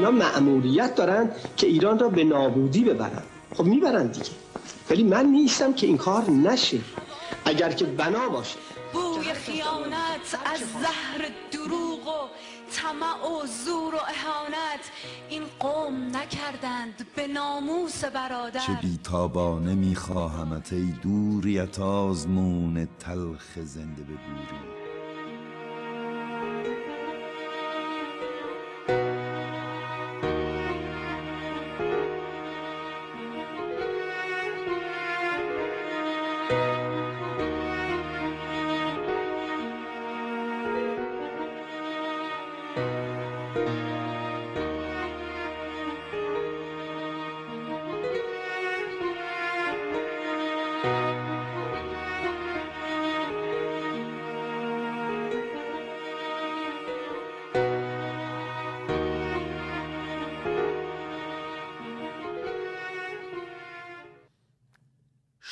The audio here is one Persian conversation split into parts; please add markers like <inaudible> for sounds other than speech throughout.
اینا معمولیت دارن که ایران را به نابودی ببرن خب میبرن دیگه ولی من نیستم که این کار نشه اگر که بنا باشه بوی خیانت از زهر دروغ و تمع و زور و اهانت این قوم نکردند به ناموس برادر چه بیتابانه میخواهمت ای دوریت آزمون تلخ زنده بگوری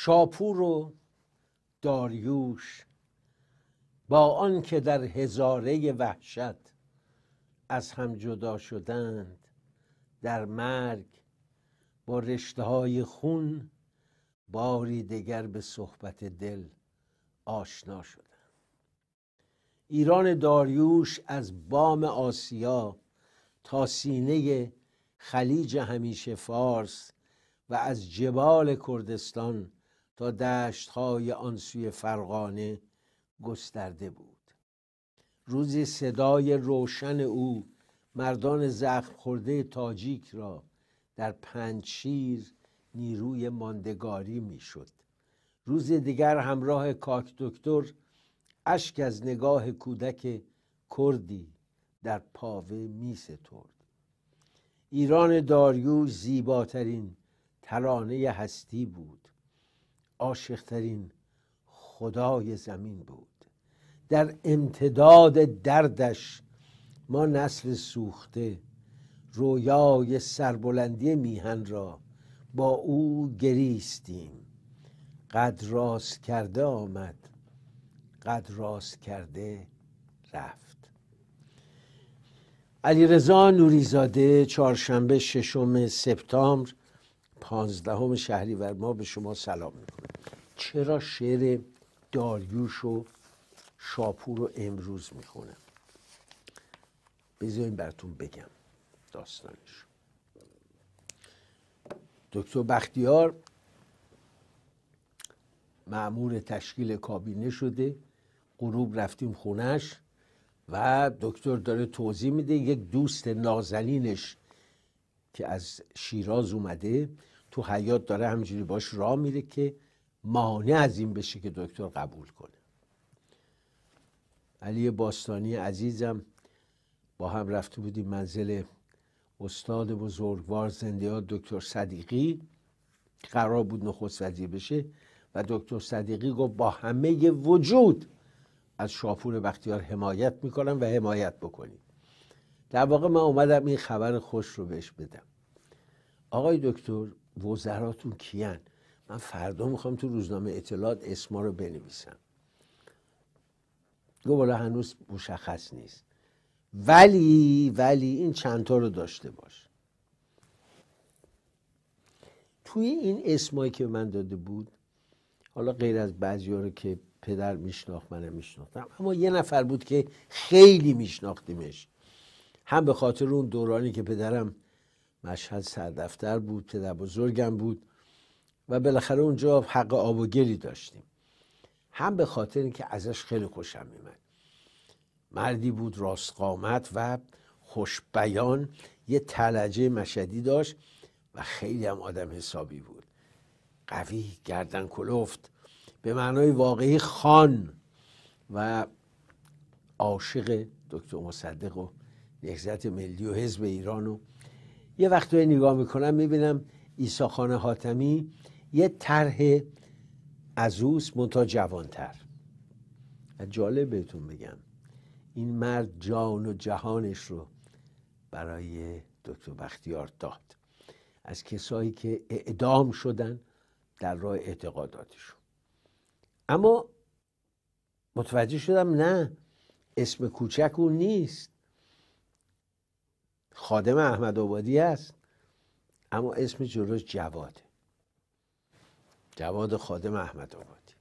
شاپور و داریوش با آنکه در هزاره وحشت از هم جدا شدند در مرگ با رشته های خون باری دگر به صحبت دل آشنا شدند ایران داریوش از بام آسیا تا سینه خلیج همیشه فارس و از جبال کردستان تا دشتهای آن سوی فرغانه گسترده بود روز صدای روشن او مردان زخم خورده تاجیک را در پنجشیر نیروی ماندگاری میشد روز دیگر همراه کاک دکتر اشک از نگاه کودک کردی در پاوه می سترد ایران داریو زیباترین ترانه هستی بود عاشقترین خدای زمین بود در امتداد دردش ما نسل سوخته رویای سربلندی میهن را با او گریستیم قد راست کرده آمد قد راست کرده رفت علیرضا نوریزاده چهارشنبه ششم سپتامبر پانزدهم شهریور ما به شما سلام میکنم. چرا شعر داریوش و شاپور رو امروز میخونم بذاریم براتون بگم داستانش دکتر بختیار معمور تشکیل کابینه شده غروب رفتیم خونش و دکتر داره توضیح میده یک دوست نازنینش که از شیراز اومده تو حیات داره همینجوری باش راه میره که مانع از این بشه که دکتر قبول کنه علی باستانی عزیزم با هم رفته بودیم منزل استاد بزرگوار ها دکتر صدیقی قرار بود نخست وزیر بشه و دکتر صدیقی گفت با همه وجود از شاپور بختیار حمایت میکنم و حمایت بکنیم در واقع من اومدم این خبر خوش رو بهش بدم آقای دکتر وزراتون کیان من فردا میخوام تو روزنامه اطلاعات اسما رو بنویسم گو بالا هنوز مشخص نیست ولی ولی این چندتا رو داشته باش توی این اسمایی که من داده بود حالا غیر از بعضی رو که پدر میشناخت من میشناختم اما یه نفر بود که خیلی میشناختیمش هم به خاطر اون دورانی که پدرم مشهد سردفتر بود در بزرگم بود و بالاخره اونجا حق آب و گلی داشتیم هم به خاطر اینکه ازش خیلی خوشم میمد مردی بود راست قامت و خوشبیان یه تلجه مشهدی داشت و خیلی هم آدم حسابی بود قوی گردن کلفت به معنای واقعی خان و عاشق دکتر مصدق و نهزت ملی و حزب ایران و یه وقتی نگاه میکنم میبینم ایسا خانه حاتمی یه طرح از اوس منتها جوانتر جالب بهتون بگم این مرد جان و جهانش رو برای دکتر بختیار داد از کسایی که اعدام شدن در راه اعتقاداتشون اما متوجه شدم نه اسم کوچک اون نیست خادم احمد آبادی است اما اسم جلوش جواده جواد خادم احمد آبادی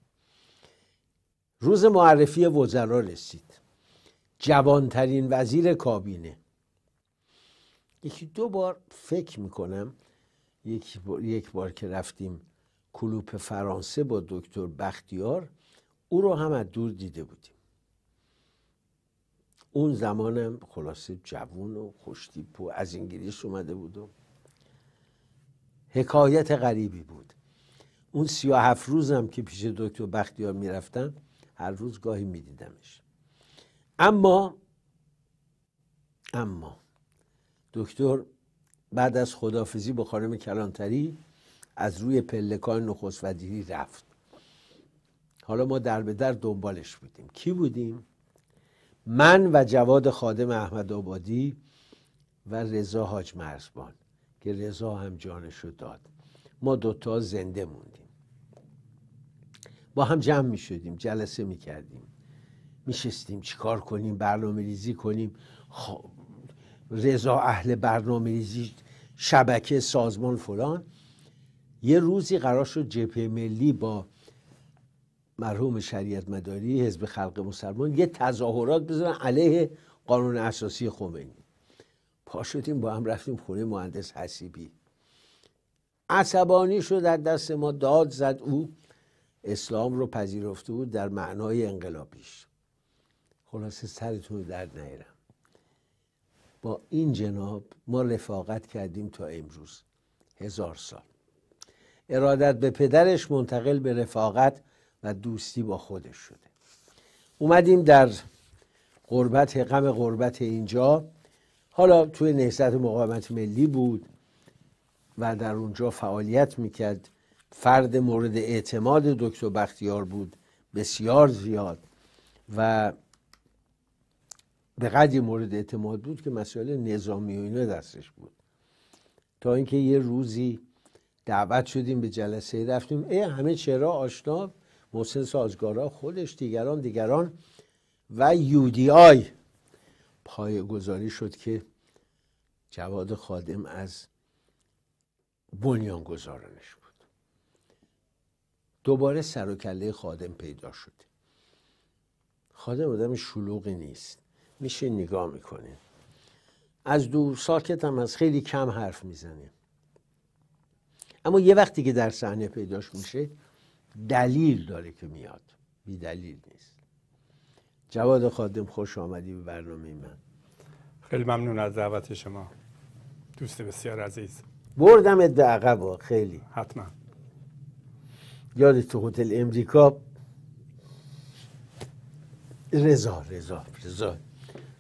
روز معرفی وزرا رسید جوانترین وزیر کابینه یکی دو بار فکر میکنم یک بار, یک بار که رفتیم کلوپ فرانسه با دکتر بختیار او رو هم از دور دیده بودیم اون زمانم خلاصه جوون و خوشتیپ و از انگلیس اومده بود و حکایت غریبی بود اون سی و هفت روزم که پیش دکتر بختیار میرفتم هر روز گاهی میدیدمش اما اما دکتر بعد از خدافزی با خانم کلانتری از روی پلکان نخست دیری رفت حالا ما در به در دنبالش بودیم کی بودیم من و جواد خادم احمد آبادی و رضا حاج مرزبان که رضا هم رو داد ما دوتا زنده موندیم با هم جمع می شدیم جلسه می کردیم می شستیم چیکار کنیم برنامه ریزی کنیم خب، رضا اهل برنامه ریزی شبکه سازمان فلان یه روزی قرار شد جبهه ملی با مرحوم شریعت مداری حزب خلق مسلمان یه تظاهرات بزنن علیه قانون اساسی خمینی پا شدیم با هم رفتیم خونه مهندس حسیبی عصبانی شد در دست ما داد زد او اسلام رو پذیرفته بود در معنای انقلابیش خلاصه سرتون درد نیرم با این جناب ما رفاقت کردیم تا امروز هزار سال ارادت به پدرش منتقل به رفاقت و دوستی با خودش شده اومدیم در قربت غم قربت اینجا حالا توی نهزت مقاومت ملی بود و در اونجا فعالیت میکرد فرد مورد اعتماد دکتر بختیار بود بسیار زیاد و به قدی مورد اعتماد بود که مسئله نظامی و اینا دستش بود تا اینکه یه روزی دعوت شدیم به جلسه رفتیم ای همه چرا آشنا محسن سازگارا خودش دیگران دیگران و یودی آی پای گذاری شد که جواد خادم از بنیان گذارانش بود دوباره سر و کله خادم پیدا شد خادم آدم شلوغی نیست میشه نگاه میکنه از دور ساکت هم از خیلی کم حرف میزنه اما یه وقتی که در صحنه پیداش میشه دلیل داره که میاد بی دلیل نیست جواد خادم خوش آمدی به برنامه من خیلی ممنون از دعوت شما دوست بسیار عزیز بردم به خیلی حتما یاد تو هتل امریکا رضا رضا رضا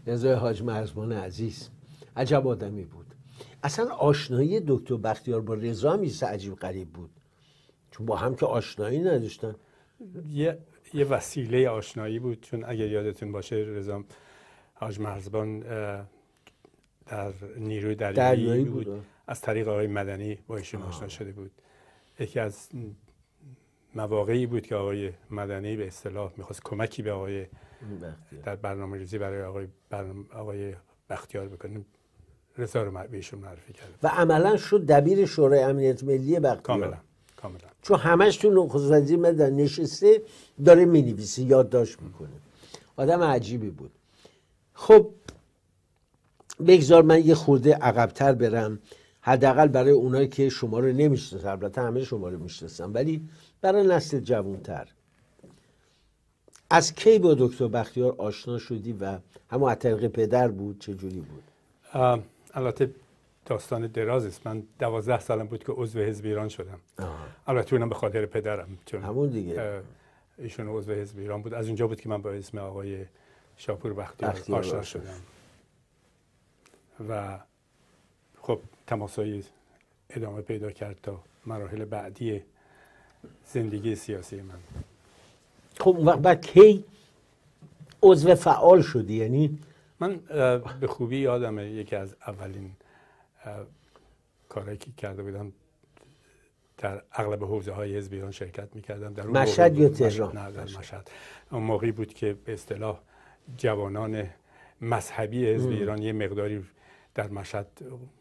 رضا حاج مرزبان عزیز عجب آدمی بود اصلا آشنایی دکتر بختیار با رضا میسه عجیب قریب بود با هم که آشنایی نداشتن یه, وسیله آشنایی بود چون اگر یادتون باشه رضا حاج مرزبان در نیروی دریایی بود. از طریق آقای مدنی با ایشون آشنا شده بود یکی از مواقعی بود که آقای مدنی به اصطلاح میخواست کمکی به آقای در برنامه ریزی برای آقای, آقای بختیار بکنیم رضا رو ایشون معرفی کرد و عملا شد دبیر شورای امنیت ملی بختیار کاملا چون همش تو نخست مدن نشسته داره یاد یادداشت میکنه آدم عجیبی بود خب بگذار من یه خورده عقبتر برم حداقل برای اونایی که شما رو نمیشناسن البته همه شما رو ولی برای نسل جوانتر از کی با دکتر بختیار آشنا شدی و همون طریق پدر بود چه جوری بود البته داستان دراز است من دوازده سالم بود که عضو حزب ایران شدم البته اونم به خاطر پدرم چون همون دیگه ایشون عضو حزب ایران بود از اونجا بود که من با اسم آقای شاپور وقتی آشنا شدم و خب تماسایی ادامه پیدا کرد تا مراحل بعدی زندگی سیاسی من خب وقت بعد کی عضو فعال شدی یعنی من به خوبی یادمه یکی از اولین کارهایی که کرده بودم در اغلب حوزه های حزب ایران شرکت میکردم در مشهد یا تهران نه در اون موقعی بود که به اصطلاح جوانان مذهبی حزب ایران یه مقداری در مشهد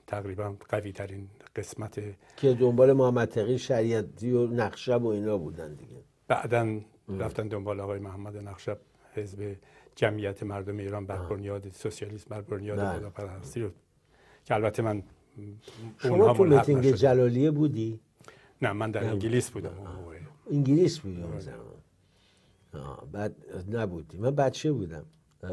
تقریبا قوی ترین قسمت که دنبال محمد تقی شریعتی و نقشب و اینا بودن دیگه بعدا رفتن دنبال آقای محمد نقشب حزب جمعیت مردم ایران بر بنیاد سوسیالیسم بر بنیاد بله. خداپرستی که البته من شما تو میتینگ جلالیه بودی؟ نه من در انگلیس بودم انگلیس بودی اون آره. زمان بعد نبودی من بچه بودم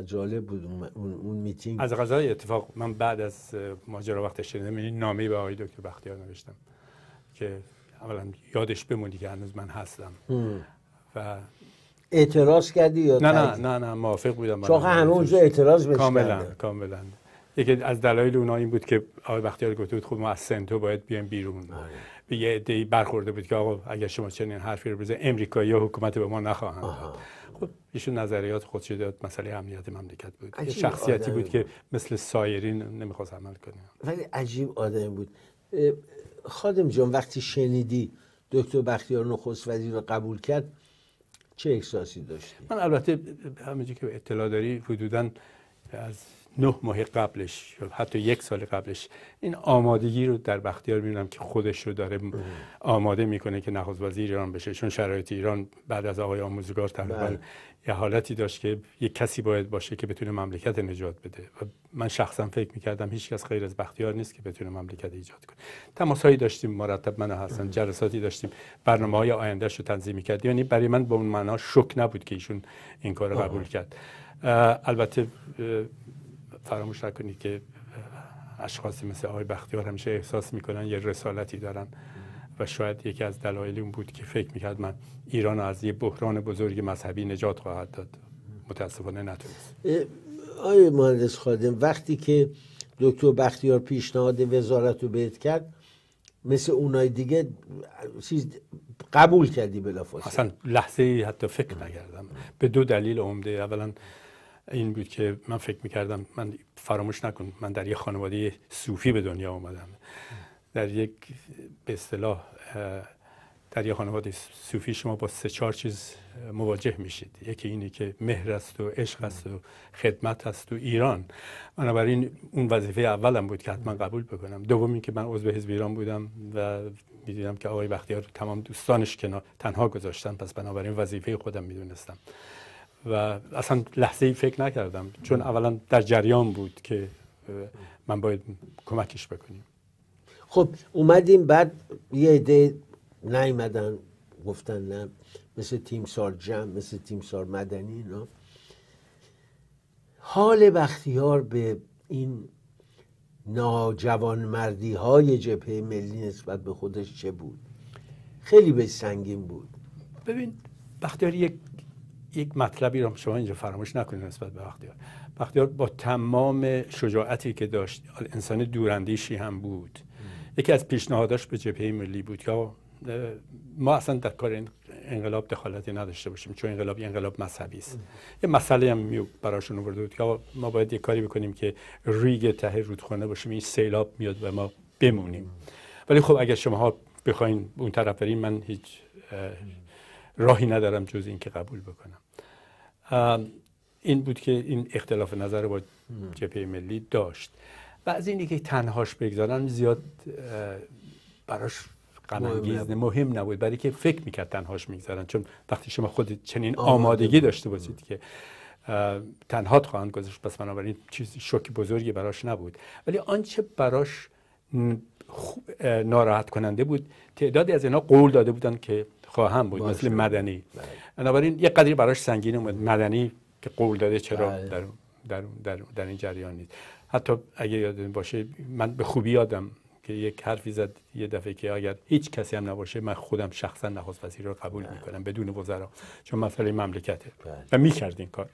جالب بود اون, اون میتینگ از غذای اتفاق من بعد از ماجرا وقت شنیدم این یعنی نامه به آقای دکتر بختیار نوشتم که اولا یادش بمونی که هنوز من هستم و اعتراض کردی یا نه نه نه نه موافق بودم چون آره، هنوز اعتراض بهش کاملا کاملا یکی از دلایل اونها این بود که آقای بختیار گفته بود خب ما از سنتو باید بیایم بیرون به آره. یه عده‌ای برخورده بود که آقا اگر شما چنین حرفی رو بزنید یا حکومت به ما نخواهند خب ایشون نظریات خودش داد مسئله امنیت مملکت بود یه شخصیتی بود, که مثل سایرین نمیخواست عمل کنه ولی عجیب آدم بود خادم جان وقتی شنیدی دکتر بختیار نخست وزیر رو قبول کرد چه احساسی داشت؟ من البته چی که اطلاع داری از نه ماه قبلش حتی یک سال قبلش این آمادگی رو در بختیار میبینم که خودش رو داره آماده میکنه که نخست وزیر ایران بشه چون شرایط ایران بعد از آقای آموزگار تقریبا بله. یه حالتی داشت که یه کسی باید باشه که بتونه مملکت نجات بده و من شخصا فکر میکردم هیچ کس خیر از بختیار نیست که بتونه مملکت ایجاد کنه هایی داشتیم مرتب من هستن حسن جلساتی داشتیم برنامه های آیندهش رو تنظیم میکرد یعنی برای من به اون معنا شک نبود که ایشون این کار قبول کرد البته فراموش نکنید که اشخاصی مثل آقای بختیار همیشه احساس میکنن یه رسالتی دارن و شاید یکی از دلایل اون بود که فکر میکرد من ایران از یه بحران بزرگ مذهبی نجات خواهد داد متاسفانه نتونست آیا مهندس خادم وقتی که دکتر بختیار پیشنهاد وزارت رو بهت کرد مثل اونای دیگه چیز قبول کردی بلافاصله اصلا لحظه حتی فکر نکردم به دو دلیل عمده اولا این بود که من فکر میکردم من فراموش نکن من در یک خانواده صوفی به دنیا آمدم در یک به اصطلاح در یک خانواده صوفی شما با سه چهار چیز مواجه میشید یکی اینه که مهر است و عشق است و خدمت است و ایران بنابراین اون وظیفه اولم بود که حتما قبول بکنم دوم که من عضو حزب ایران بودم و میدیدم که آقای بختیار تمام دوستانش کنار تنها گذاشتن پس بنابراین وظیفه خودم میدونستم و اصلا لحظه ای فکر نکردم چون اولا در جریان بود که من باید کمکش بکنیم خب اومدیم بعد یه عده نیومدن گفتن نه مثل سار جم مثل تیم سار مدنی اینا حال بختیار به این ناجوانمردی های جبهه ملی نسبت به خودش چه بود خیلی به سنگین بود ببین بختیار یک یک مطلبی رو شما اینجا فراموش نکنید نسبت به بختیار بختیار با تمام شجاعتی که داشت انسان دوراندیشی هم بود یکی از پیشنهاداش به جبهه ملی بود که ما اصلا در کار انقلاب دخالتی نداشته باشیم چون انقلاب انقلاب مذهبی است یه مسئله هم براشون آورده بود که ما باید یه کاری بکنیم که ریگ ته رودخانه باشیم این سیلاب میاد و ما بمونیم ولی خب اگر شماها بخواین اون طرف من هیچ راهی ندارم جز اینکه قبول بکنم این بود که این اختلاف نظر با جبهه ملی داشت و از اینی که تنهاش بگذارن زیاد براش قمنگیز مهم نبود برای که فکر میکرد تنهاش میگذارن چون وقتی شما خود چنین آمادگی داشته باشید که تنهات خواهند گذاشت پس بنابراین چیز شوک بزرگی براش نبود ولی آنچه براش ناراحت کننده بود تعدادی از اینا قول داده بودن که خواهم بود مثل مدنی بله. بنابراین یه قدری براش سنگین اومد مدنی که قول داده چرا بله. در, در, در, در این جریان نیست حتی اگه یادتون باشه من به خوبی یادم که یک حرفی زد یه دفعه که اگر هیچ کسی هم نباشه من خودم شخصا نخواست وزیر رو قبول بله. میکنم بدون وزرا چون مسئله مملکته و میکرد این کار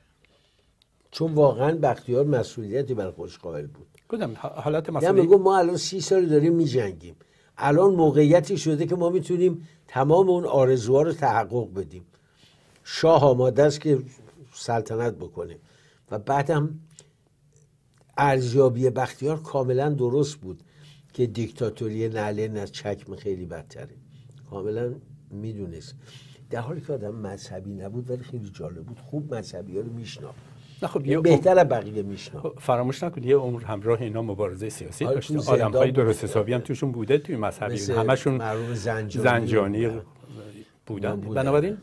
چون واقعا بختیار مسئولیتی بر خوش قائل بود گفتم حالت یعنی مسئولیت ما الان سی سال داریم میجنگیم الان موقعیتی شده که ما میتونیم تمام اون آرزوها رو تحقق بدیم شاه آماده است که سلطنت بکنه و بعدم ارزیابی بختیار کاملا درست بود که دیکتاتوری نعلین از چکم خیلی بدتره کاملا میدونست در حالی که آدم مذهبی نبود ولی خیلی جالب بود خوب مذهبی ها رو میشناخت خب یه بهتر بقیه میشه خب، فراموش نکنید یه عمر همراه اینا مبارزه سیاسی آره، داشته آدم های درست حسابی هم توشون بوده توی مذهبی همشون زنجانی, زنجانی بله. بودن, بنابراین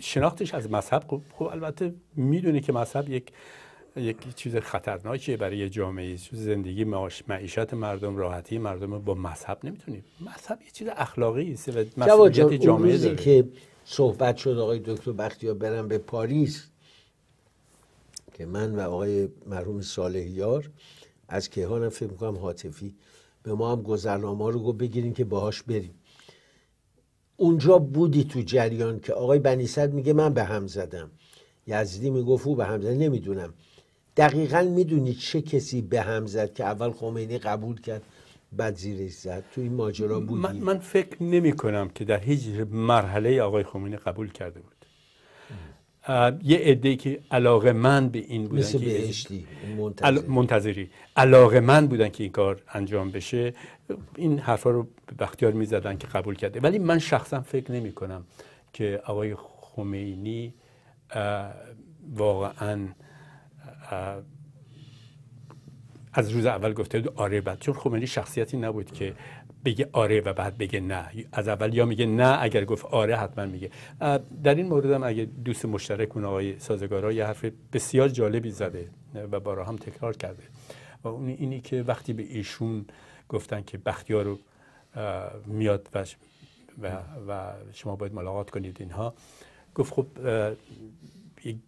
شناختش از مذهب خب, البته میدونه که مذهب یک یک چیز خطرناکیه برای جامعه زندگی معیشت مردم راحتی مردم با مذهب نمیتونیم مذهب یه چیز اخلاقی است و مسئولیت جامعه که صحبت شد آقای دکتر بختیار برم به پاریس من و آقای مرحوم صالحیار از کیهانم فکر میکنم حاطفی به ما هم گذرنامه رو گفت بگیریم که باهاش بریم اونجا بودی تو جریان که آقای بنیصد میگه من به هم زدم یزدی میگفت او به هم زد نمیدونم دقیقا میدونی چه کسی به هم زد که اول خمینی قبول کرد بعد زیرش زد تو این ماجرا بودی من, فکر نمی کنم که در هیچ مرحله آقای خمینی قبول کرده بود یه عده که علاقه من به این بودن مثل که منتظری. منتظری علاقه من بودن که این کار انجام بشه این حرفا رو بختیار زدن که قبول کرده ولی من شخصا فکر نمی کنم که آقای خمینی واقعا از روز اول گفته بود آره بد چون خمینی شخصیتی نبود که بگه آره و بعد بگه نه از اول یا میگه نه اگر گفت آره حتما میگه در این مورد هم اگه دوست اون آقای سازگارا یه حرف بسیار جالبی زده و بارا هم تکرار کرده و اون اینی که وقتی به ایشون گفتن که بختیار رو میاد و, و, شما باید ملاقات کنید اینها گفت خب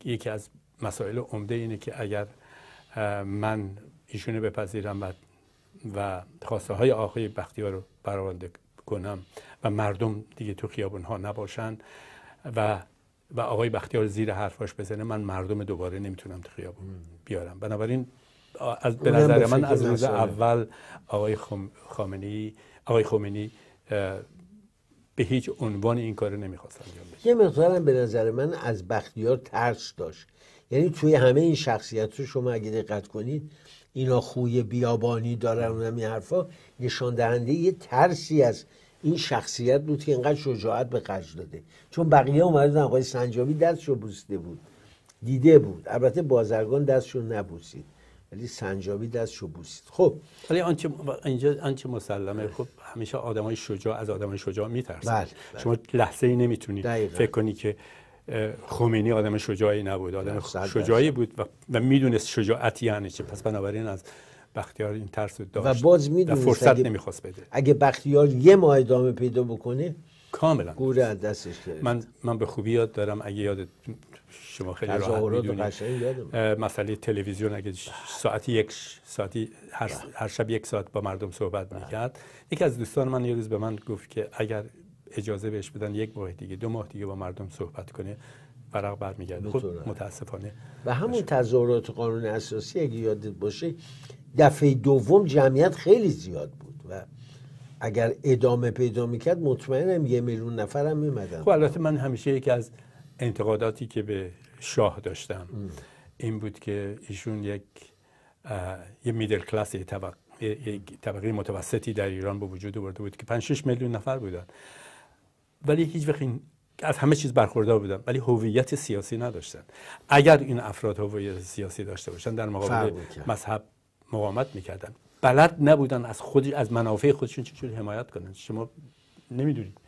یکی از مسائل عمده اینه که اگر من ایشونه بپذیرم و و خواسته های آقای بختیار رو برآورده کنم و مردم دیگه تو خیابون ها نباشن و و آقای بختیار زیر حرفاش بزنه من مردم دوباره نمیتونم تو خیابون بیارم بنابراین از به نظر من از روز اول آقای خامنی آقای خمینی به هیچ عنوان این کار بده. یه مقدارم به نظر من از بختیار ترس داشت یعنی توی همه این شخصیت رو شما اگه دقت کنید اینا خوی بیابانی دارن و همین حرفا نشان دهنده یه ترسی از این شخصیت بود که اینقدر شجاعت به خرج داده چون بقیه اومدن آقای سنجابی دستشو بوسیده بود دیده بود البته بازرگان دستشو نبوسید ولی سنجابی دستشو بوسید خب ولی آنچه اینجا آنچه مسلمه خب همیشه آدمای شجاع از آدمای شجاع میترسن بله، بله. شما لحظه ای نمیتونید فکر کنی که خمینی آدم شجاعی نبود آدم شجاعی بود و, میدونست شجاعت یعنی چه پس بنابراین از بختیار این ترس رو داشت و باز میدونست فرصت اگه نمیخواست بده اگه بختیار یه ماه ادامه پیدا بکنه کاملا گوره از دستش کرد من من به خوبی یاد دارم اگه یاد شما خیلی راحت میدونید مسئله تلویزیون اگه ساعتی یک ساعتی هر, بله. هر شب یک ساعت با مردم صحبت بله. میکرد یکی از دوستان من یه روز به من گفت که اگر اجازه بهش بدن یک ماه دیگه دو ماه دیگه با مردم صحبت کنه بر میگرده. خب متاسفانه و همون تظاهرات قانون اساسی اگه یادت باشه دفعه دوم جمعیت خیلی زیاد بود و اگر ادامه پیدا میکرد مطمئنم یه میلیون نفر هم میمدن خب البته من همیشه یکی از انتقاداتی که به شاه داشتم این بود که ایشون یک یه میدل کلاس یه طبقه متوسطی در ایران به وجود آورده بود که 5 6 میلیون نفر بودن ولی هیچ وقت این از همه چیز برخوردار بودن ولی هویت سیاسی نداشتن اگر این افراد هویت سیاسی داشته باشن در مقابل مذهب مقاومت میکردن بلد نبودن از خود از منافع خودشون چجوری حمایت کنن شما نمیدونید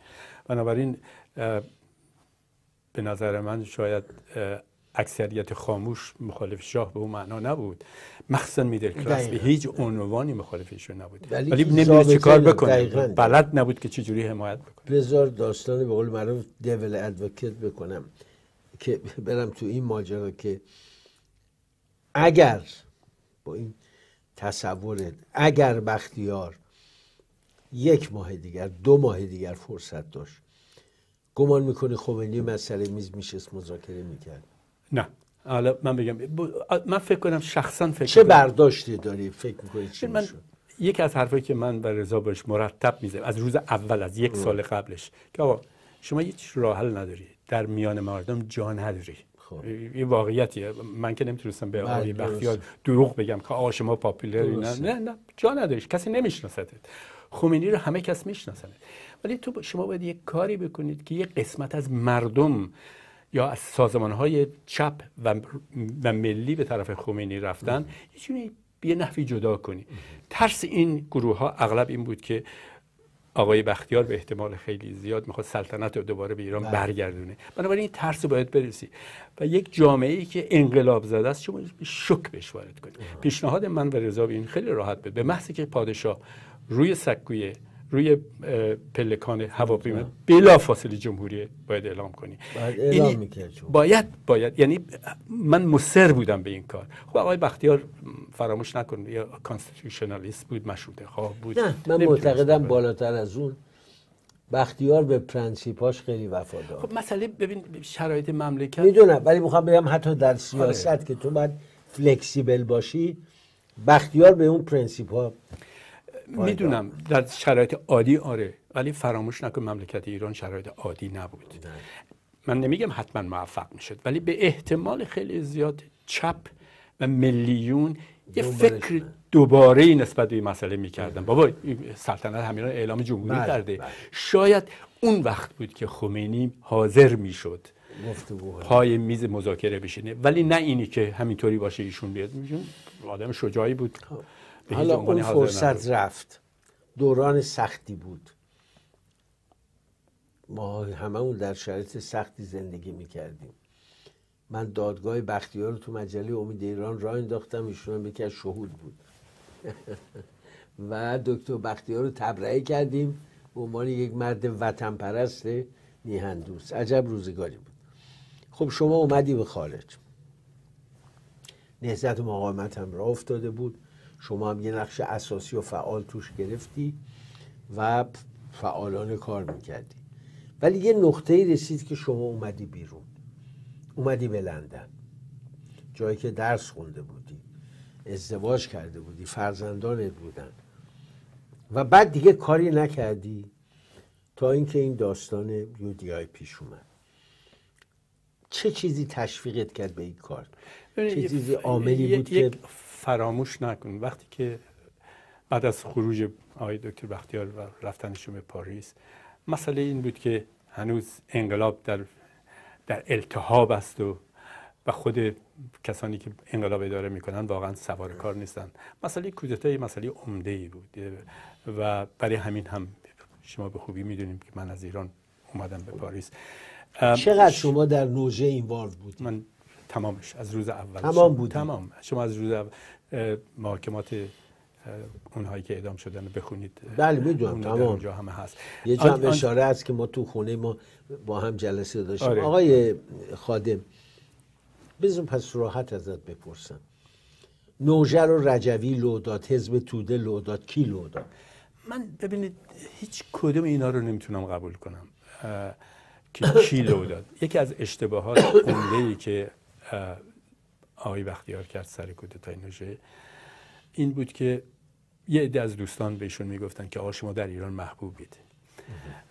بنابراین به نظر من شاید اکثریت خاموش مخالف شاه به اون معنا نبود مخصوصا میدل کلاس به هیچ عنوانی مخالف ایشون نبود ولی نمیدونه چه کار بکنه بلد نبود که چجوری حمایت بکنه بزار داستان به قول معروف دیول ادوکیت بکنم که برم تو این ماجرا که اگر با این تصور اگر بختیار یک ماه دیگر دو ماه دیگر فرصت داشت گمان میکنه خمینی مسئله میز میشست مذاکره میکرد نه حالا من بگم من فکر کنم شخصا فکر چه برداشتی داری فکر میکنی چی من یکی از حرفایی که من و رضا بهش مرتب میزه از روز اول از یک سال قبلش که آقا شما هیچ راه حل نداری در میان مردم جا نداری خب. این واقعیتیه من که نمیتونستم به بله، آقای بختیار دروغ بگم که آقا شما پاپولاری نه نه جا کسی نمیشناستت خمینی رو همه کس میشناسند ولی تو شما باید یک کاری بکنید که یک قسمت از مردم یا از سازمان های چپ و, ملی به طرف خمینی رفتن یه یه نحوی جدا کنی ترس این گروه ها اغلب این بود که آقای بختیار به احتمال خیلی زیاد میخواد سلطنت رو دوباره به ایران بله. برگردونه بنابراین این ترس باید برسی و یک جامعه ای که انقلاب زده است شما شک بهش وارد کنید پیشنهاد من و رضا این خیلی راحت بود به محض که پادشاه روی سکوی روی پلکان هواپیما بلا فاصله جمهوری باید اعلام کنی باید اعلام یعنی میکرد باید باید یعنی من مصر بودم به این کار خب آقای بختیار فراموش نکن یا کانستیتوشنالیست بود مشروطه خواه بود نه من معتقدم بالاتر از اون بختیار به پرنسیپاش خیلی وفادار خب مسئله ببین شرایط مملکت میدونم ولی میخوام بگم حتی در آره. سیاست که تو باید فلکسیبل باشی بختیار به اون پرنسیپ ها میدونم در شرایط عادی آره ولی فراموش نکن مملکت ایران شرایط عادی نبود من نمیگم حتما موفق میشد ولی به احتمال خیلی زیاد چپ و ملیون یه فکر دوباره نسبت به این مسئله میکردن بابا سلطنت همین اعلام جمهوری بله، کرده بله. شاید اون وقت بود که خمینی حاضر میشد پای میز مذاکره بشینه ولی نه اینی که همینطوری باشه ایشون بیاد میشون آدم شجاعی بود خب. حالا اون فرصت رفت دوران سختی بود ما اون در شرایط سختی زندگی میکردیم من دادگاه بختیار رو تو مجله امید ایران راه انداختم ایشون هم یکی از شهود بود <laughs> و دکتر بختیار رو تبرئه کردیم به عنوان یک مرد وطن پرست میهن عجب روزگاری بود خب شما اومدی به خارج نهزت و مقاومت هم راه افتاده بود شما هم یه نقش اساسی و فعال توش گرفتی و فعالانه کار میکردی ولی یه نقطه رسید که شما اومدی بیرون اومدی به لندن جایی که درس خونده بودی ازدواج کرده بودی فرزندانت بودن و بعد دیگه کاری نکردی تا اینکه این داستان های پیش اومد چه چیزی تشویقت کرد به این کار چه چیزی عاملی بود که فراموش نکن وقتی که بعد از خروج آقای دکتر بختیار و رفتنشون به پاریس مسئله این بود که هنوز انقلاب در در التهاب است و و خود کسانی که انقلاب اداره میکنن واقعا سوار کار نیستن مسئله کودتای مسئله عمده ای بود و برای همین هم شما به خوبی میدونیم که من از ایران اومدم به پاریس چقدر شما در نوژه این وارد بودید من تمامش از روز اول تمام بود تمام شما از روز اول محاکمات اونهایی که اعدام شدن بخونید بله میدونم تمام اونجا همه هست یه جمع آن... اشاره است که ما تو خونه ما با هم جلسه داشتیم آره. آقای خادم بزن پس راحت ازت بپرسم نوجر و رجوی لوداد حزب توده لوداد کی لوداد من ببینید هیچ کدوم اینا رو نمیتونم قبول کنم که کی لوداد یکی از اشتباهات عمده ای که آقای بختیار کرد سر کودتای نژه این بود که یه عده از دوستان بهشون میگفتن که آقا شما در ایران محبوبید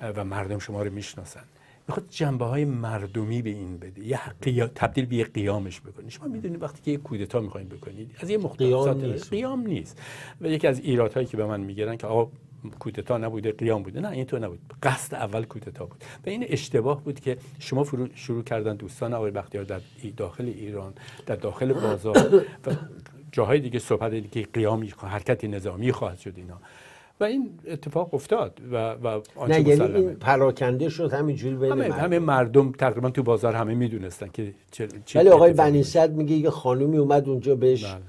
و مردم شما رو میشناسند میخواد جنبه های مردمی به این بده یه تبدیل به یه قیامش بکنید شما میدونید وقتی که یه کودتا میخواین بکنید از یه مختصات قیام نیست قیام نیست و یکی از ایرادهایی که به من میگیرن که آقا کودتا نبوده قیام بوده نه اینطور نبود قصد اول کودتا بود و این اشتباه بود که شما شروع کردن دوستان آقای بختیار در داخل ایران در داخل بازار و جاهای دیگه صحبت که قیامی حرکت نظامی خواهد شد اینا و این اتفاق افتاد و, و نه یعنی این پراکنده شد همینجوری بین همه, مردم. همه مردم تقریبا تو بازار همه میدونستن که چه ولی آقای ونیصد میگه یه خانومی اومد اونجا بهش بله.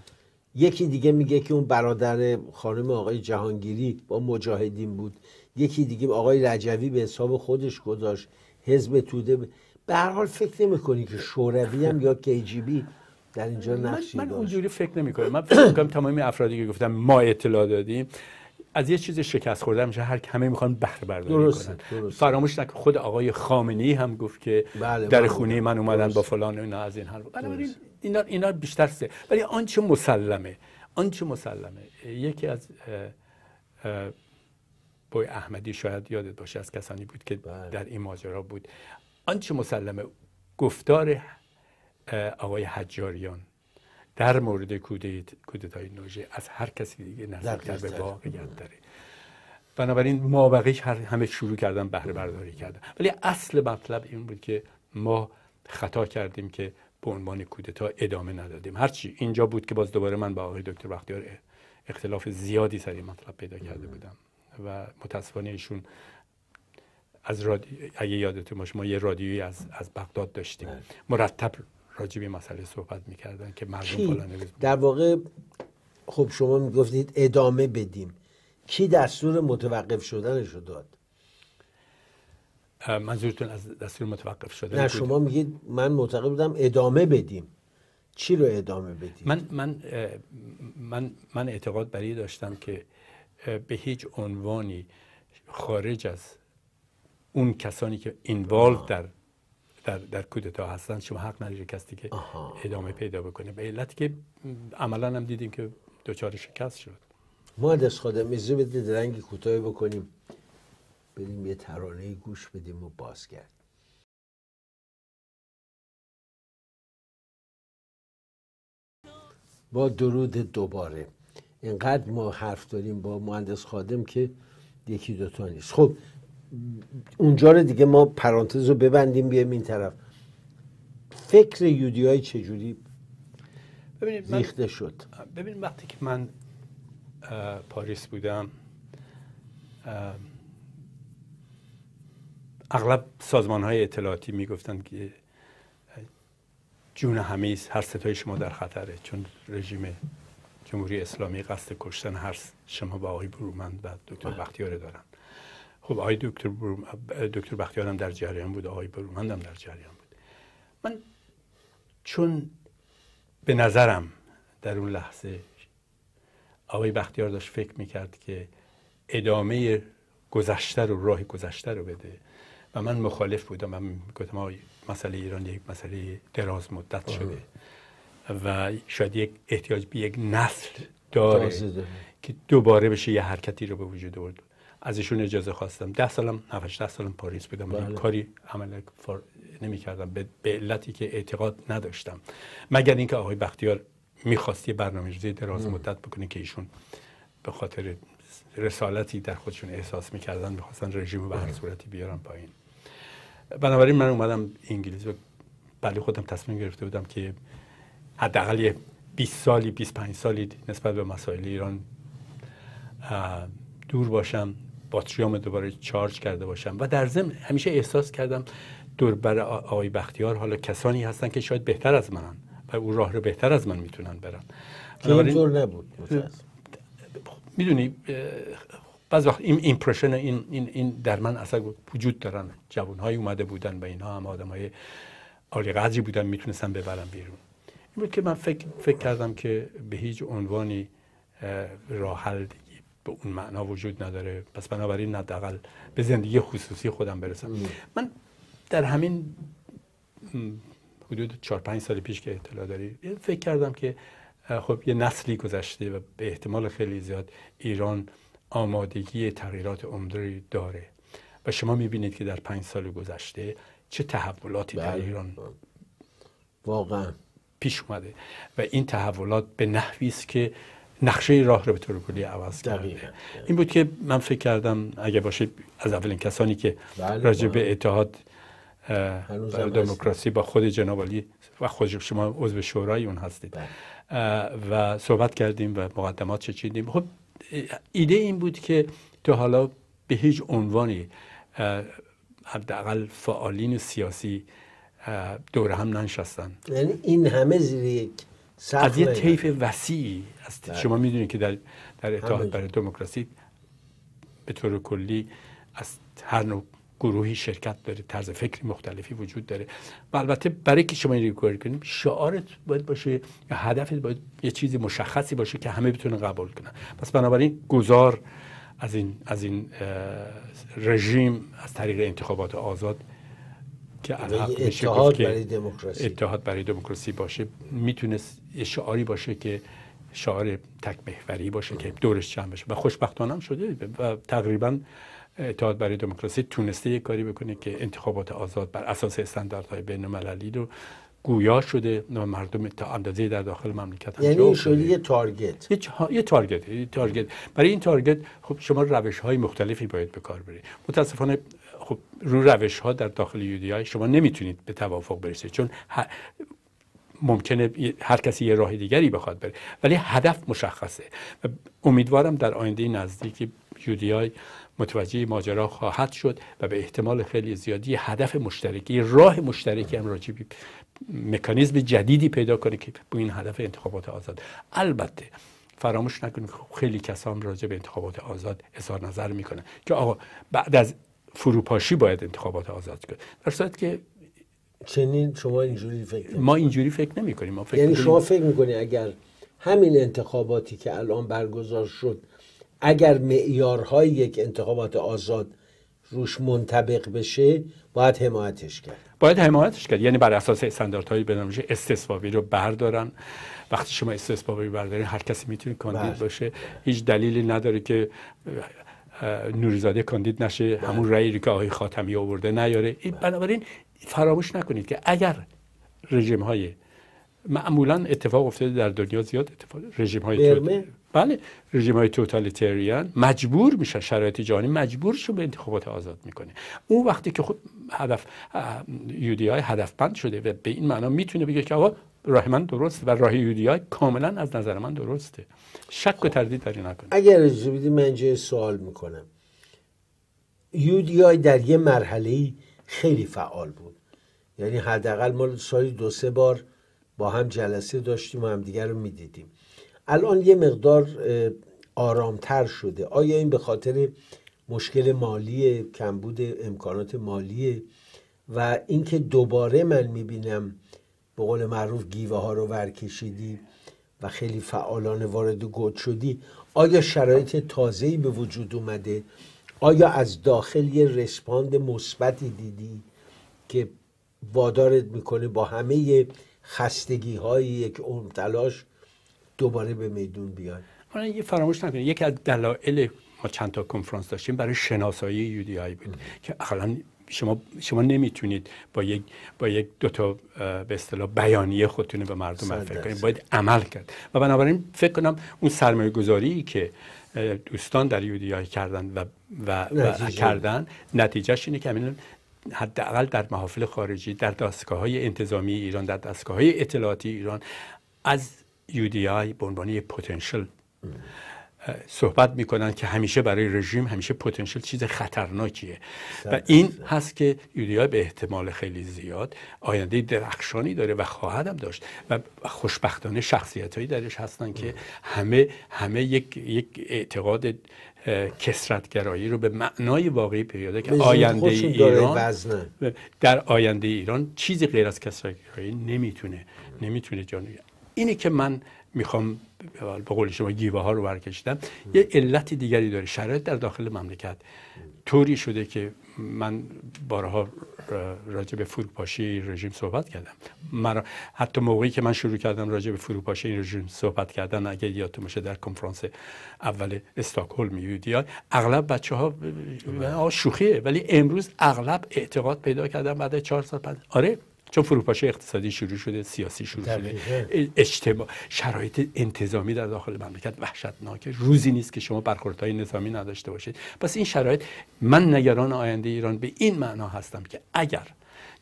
یکی دیگه میگه که اون برادر خانم آقای جهانگیری با مجاهدین بود یکی دیگه آقای رجوی به حساب خودش گذاشت حزب توده ب... به هر حال فکر نمیکنی که شوروی هم یا کیجیبی در اینجا نقشی من, من اونجوری فکر نمیکنم من فکر تمامی افرادی که گفتم ما اطلاع دادیم از یه چیز شکست خورده میشه هر همه میخوان بهر برداری درست. فراموش نکن خود آقای خامنی هم گفت که بله، بله، بله. در خونه من اومدن با فلان اینا از این حرف اینا اینا بیشتر سه ولی آنچه مسلمه آنچه مسلمه یکی از بوی احمدی شاید یادت باشه از کسانی بود که در این ماجرا بود آنچه مسلمه گفتار آقای حجاریان در مورد کودتای نوژه از هر کسی دیگه نزدیکتر به واقعیت داره بنابراین ما بقیش همه شروع کردن بهره برداری کردن ولی اصل مطلب این بود که ما خطا کردیم که به عنوان کودتا ادامه ندادیم هرچی اینجا بود که باز دوباره من با آقای دکتر بختیار اختلاف زیادی سر این مطلب پیدا کرده بودم و متاسفانه ایشون از رادیو اگه یادتون باشه ما یه رادیویی از از بغداد داشتیم بله. مرتب راجع به مسئله صحبت میکردن که مردم فلان در واقع خب شما میگفتید ادامه بدیم کی دستور متوقف شدنشو رو داد منظورتون از دستور متوقف شدن نه شما میگید من معتقد بودم ادامه بدیم چی رو ادامه بدیم من من من من اعتقاد برای داشتم که به هیچ عنوانی خارج از اون کسانی که اینوالو در در, در کودتا هستن شما حق نداری کسی که ادامه پیدا بکنه به علت که عملا هم دیدیم که دچار شکست شد مهندس خودم ازو بده رنگی کوتاه بکنیم بریم یه ترانه گوش بدیم و بازگرد با درود دوباره اینقدر ما حرف داریم با مهندس خادم که یکی دوتا نیست خب اونجا رو دیگه ما پرانتز رو ببندیم بیایم این طرف فکر یودی های چجوری ریخته شد ببین وقتی که من پاریس بودم اغلب سازمان های اطلاعاتی میگفتن که جون همه هر ستای شما در خطره چون رژیم جمهوری اسلامی قصد کشتن هر شما به آقای برومند و دکتر بله. بختیاره دارن خب آقای دکتر بروم دکتر بختیارم در جریان بود آقای هم در جریان بود من چون به نظرم در اون لحظه آقای بختیار داشت فکر میکرد که ادامه گذشته رو راه گذشته رو بده و من مخالف بودم من گفتم آقای مسئله ایران یک مسئله دراز مدت شده و شاید یک احتیاج به یک نسل داره, که دوباره بشه یه حرکتی رو به وجود آورد ازشون اجازه خواستم ده سالم نفش ده سالم پاریس بودم بله. کاری عمل فار... نمی کردم به... علتی که اعتقاد نداشتم مگر اینکه آقای بختیار میخواست یه برنامه‌ریزی دراز مدت بکنه که ایشون به خاطر رسالتی در خودشون احساس میکردن میخواستن رژیم رو به هر بله. صورتی بیارن پایین بنابراین من اومدم انگلیس و بلی خودم تصمیم گرفته بودم که حداقل یه 20 سالی 25 سالی نسبت به مسائل ایران دور باشم باتریام دوباره چارج کرده باشم و در ضمن همیشه احساس کردم دوربر آقای بختیار حالا کسانی هستن که شاید بهتر از منن و اون راه رو بهتر از من میتونن برن اینطور نبود میدونی بعض وقت این ایمپرشن این, این, در من اصلا وجود دارن جوانهایی اومده بودن و اینها هم آدم های عالی قدری بودن میتونستن ببرن بیرون این بود که من فکر, فکر کردم که به هیچ عنوانی راه به اون معنا وجود نداره پس بنابراین ندقل به زندگی خصوصی خودم برسم من در همین حدود 4 پنج سال پیش که اطلاع داری فکر کردم که خب یه نسلی گذشته و به احتمال خیلی زیاد ایران آمادگی تغییرات عمده داره و شما میبینید که در پنج سال گذشته چه تحولاتی در بله. ایران واقعا پیش اومده و این تحولات به نحوی است که نقشه راه رو به طور کلی عوض کرده این بود که من فکر کردم اگه باشه از اولین کسانی که بله، راجع به بله. اتحاد دموکراسی با خود جناب علی و خود شما عضو شورای اون هستید بله. و صحبت کردیم و مقدمات چچیدیم خب ایده این بود که تا حالا به هیچ عنوانی حداقل فعالین سیاسی دور هم ننشستن یعنی این همه زیر یک از یه طیف وسیعی بله. شما میدونید که در, در اتحاد برای دموکراسی به طور کلی از هر نوع گروهی شرکت داره طرز فکری مختلفی وجود داره و البته برای که شما این کار کنیم شعارت باید باشه یا هدفت باید یه چیزی مشخصی باشه که همه بتونن قبول کنن پس بنابراین گذار از این از این رژیم از طریق انتخابات آزاد که یعنی اتحاد برای دموکراسی اتحاد برای دموکراسی باشه میتونست شعاری باشه که شعار تک باشه که دورش جمع بشه و خوشبختانه شده و تقریبا اتحاد برای دموکراسی تونسته یک کاری بکنه که انتخابات آزاد بر اساس استانداردهای بین‌المللی رو گویا شده مردم تا اندازه در داخل مملکت یعنی شده یه تارگت یه, تارگت تارگت برای این تارگت خب شما روش های مختلفی باید به کار برید متاسفانه خب رو روش ها در داخل یودی شما نمیتونید به توافق برسید چون ممکنه هر کسی یه راه دیگری بخواد بره ولی هدف مشخصه و امیدوارم در آینده نزدیک یودی متوجه ماجرا خواهد شد و به احتمال خیلی زیادی هدف مشترکی راه مشترکی هم راجبی مکانیزم جدیدی پیدا کنه که با این هدف انتخابات آزاد البته فراموش نکنید خیلی کسام راجع به انتخابات آزاد اظهار نظر میکنن که آقا بعد از فروپاشی باید انتخابات آزاد کرد در صورت که چنین شما اینجوری فکر ما اینجوری فکر نمی فکر یعنی شما فکر میکنی اگر همین انتخاباتی که الان برگزار شد اگر معیارهای یک انتخابات آزاد روش منطبق بشه باید حمایتش کرد باید حمایتش کرد یعنی بر اساس استانداردهای بنامش استثبابی رو بردارن وقتی شما استثبابی بردارین هر کسی میتونه کاندید بله. باشه هیچ دلیلی نداره که نوریزاده کاندید نشه بله. همون رأیی که آقای خاتمی آورده نیاره بله. بنابراین فراموش نکنید که اگر رژیم های معمولا اتفاق افتاده در دنیا زیاد اتفاق رژیم های بله رژیم های توتالیتریان مجبور میشه شرایط جهانی مجبور به انتخابات آزاد میکنه اون وقتی که خود هدف یودی های هدفمند شده و به این معنا میتونه بگه که آقا راه من درست و راه یودیا کاملا از نظر من درسته شک و خب. تردید در نکنه. اگر اجازه بدید من یه سوال میکنم یودیای در یه مرحله خیلی فعال بود یعنی حداقل ما سالی دو سه بار با هم جلسه داشتیم و همدیگر رو میدیدیم الان یه مقدار آرامتر شده آیا این به خاطر مشکل مالی کمبود امکانات مالی و اینکه دوباره من میبینم به قول معروف گیوه ها رو ورکشیدی و خیلی فعالانه وارد گود شدی آیا شرایط تازه‌ای به وجود اومده آیا از داخل یه رسپاند مثبتی دیدی که وادارت میکنه با همه خستگی های یک عمر تلاش دوباره به میدون بیاد حالا آره، یه فراموش نکنید یکی از دلایل ما چند تا کنفرانس داشتیم برای شناسایی یودی بود که اقلا شما شما نمیتونید با یک با یک دو تا به اصطلاح بیانیه خودتون به مردم فکر کنید باید عمل کرد و بنابراین فکر کنم اون سرمایه گذاری که دوستان در یودیا کردن و و, و کردن نتیجهش اینه که حداقل در محافل خارجی در دستگاه های انتظامی ایران در دستگاه های اطلاعاتی ایران از udi به عنوان پتانسیل صحبت میکنن که همیشه برای رژیم همیشه پتانسیل چیز خطرناکیه و این هست که یوریا به احتمال خیلی زیاد آینده درخشانی داره و هم داشت و خوشبختانه شخصیت درش هستن که همه همه یک, یک اعتقاد کسرتگرایی رو به معنای واقعی پیاده که آینده ایران در آینده ایران چیزی غیر از کسرتگرایی نمیتونه نمیتونه جانوی. اینی که من میخوام به قول شما گیوه ها رو برکشیدم یه علتی دیگری داره شرایط در داخل مملکت طوری شده که من بارها راجع به فروپاشی رژیم صحبت کردم مرا حتی موقعی که من شروع کردم راجع به فروپاشی این رژیم صحبت کردن اگر یادتون باشه در کنفرانس اول استکهلم یودی اغلب بچه ها بله. شوخیه ولی امروز اغلب اعتقاد پیدا کردم بعد چهار سال بعد آره چون فروپاشی اقتصادی شروع شده سیاسی شروع شده اجتماع شرایط انتظامی در داخل مملکت وحشتناکه روزی نیست که شما برخوردهای نظامی نداشته باشید پس این شرایط من نگران آینده ایران به این معنا هستم که اگر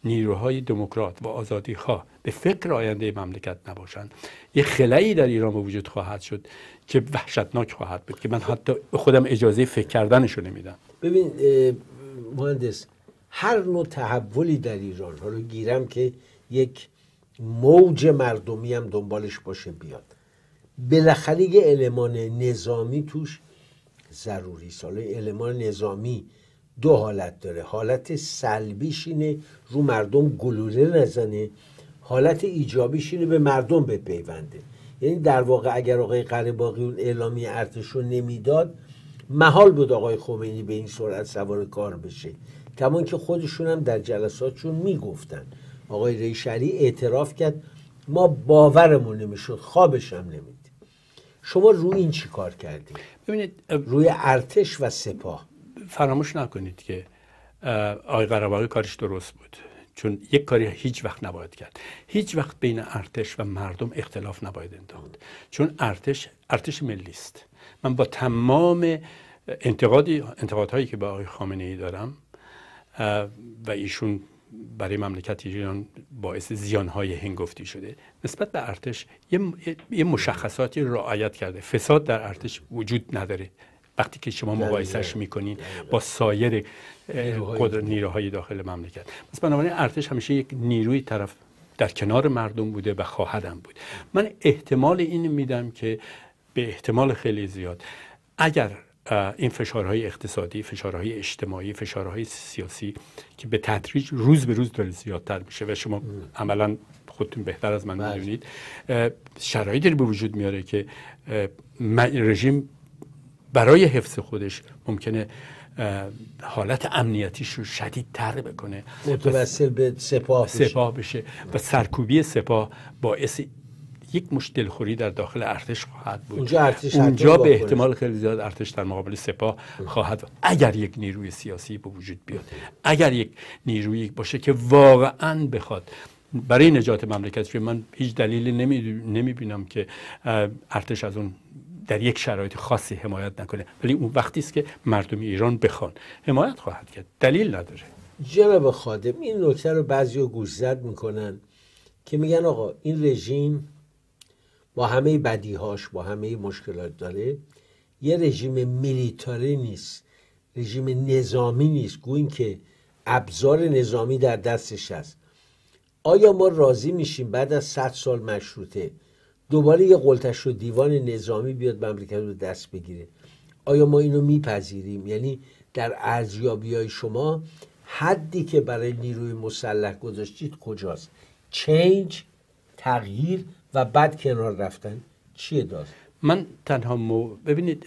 نیروهای دموکرات و آزادی خواه به فکر آینده مملکت نباشند یه خلایی در ایران به وجود خواهد شد که وحشتناک خواهد بود که من خب. حتی خودم اجازه فکر کردنشو نمیدم ببین مهندس هر نوع تحولی در ایران حالا گیرم که یک موج مردمی هم دنبالش باشه بیاد بالاخره یه علمان نظامی توش ضروری ساله علمان نظامی دو حالت داره حالت سلبیش اینه رو مردم گلوله نزنه حالت ایجابیش اینه به مردم بپیونده یعنی در واقع اگر آقای قرباقی اون اعلامی ارتش نمیداد محال بود آقای خمینی به این سرعت سوار کار بشه کمان که خودشون هم در جلساتشون میگفتن آقای ریشعلی اعتراف کرد ما باورمون نمیشد خوابش هم نمید شما روی این چی کار کردید ببینید روی ارتش و سپاه فراموش نکنید که آقای قرباقی کارش درست بود چون یک کاری هیچ وقت نباید کرد هیچ وقت بین ارتش و مردم اختلاف نباید انداخت چون ارتش ارتش ملی است من با تمام انتقادی انتقادهایی که به آقای خامنه ای دارم و ایشون برای مملکت ایران باعث زیانهای هنگفتی شده نسبت به ارتش یه, مشخصاتی رعایت کرده فساد در ارتش وجود نداره وقتی که شما مقایسش میکنین با سایر نیروهای داخل مملکت پس بنابراین ارتش همیشه یک نیروی طرف در کنار مردم بوده و خواهدم بود من احتمال این میدم که به احتمال خیلی زیاد اگر این فشارهای اقتصادی، فشارهای اجتماعی، فشارهای سیاسی که به تدریج روز به روز داره زیادتر میشه و شما عملا خودتون بهتر از من بله. میدونید شرایطی به وجود میاره که رژیم برای حفظ خودش ممکنه حالت امنیتیش رو شدیدتر بکنه متوسل به سپاه, سپاه بشه. بشه و سرکوبی سپاه باعث یک مش دلخوری در داخل ارتش خواهد بود اونجا, به احتمال خیلی زیاد ارتش در مقابل سپاه خواهد بود. اگر یک نیروی سیاسی به وجود بیاد اگر یک نیروی باشه که واقعا بخواد برای نجات مملکت من هیچ دلیلی نمی, بینم که ارتش از اون در یک شرایط خاصی حمایت نکنه ولی اون وقتی است که مردم ایران بخوان حمایت خواهد کرد دلیل نداره جناب خادم این نکته رو بعضی میکنن که میگن آقا این رژیم با همه بدیهاش با همه مشکلات داره یه رژیم میلیتاری نیست رژیم نظامی نیست گوین که ابزار نظامی در دستش هست آیا ما راضی میشیم بعد از 100 سال مشروطه دوباره یه قلتش و دیوان نظامی بیاد مملکت رو دست بگیره آیا ما اینو میپذیریم یعنی در ارزیابی های شما حدی که برای نیروی مسلح گذاشتید کجاست چنج تغییر و بعد کنار رفتن چیه داست؟ من تنها مو... ببینید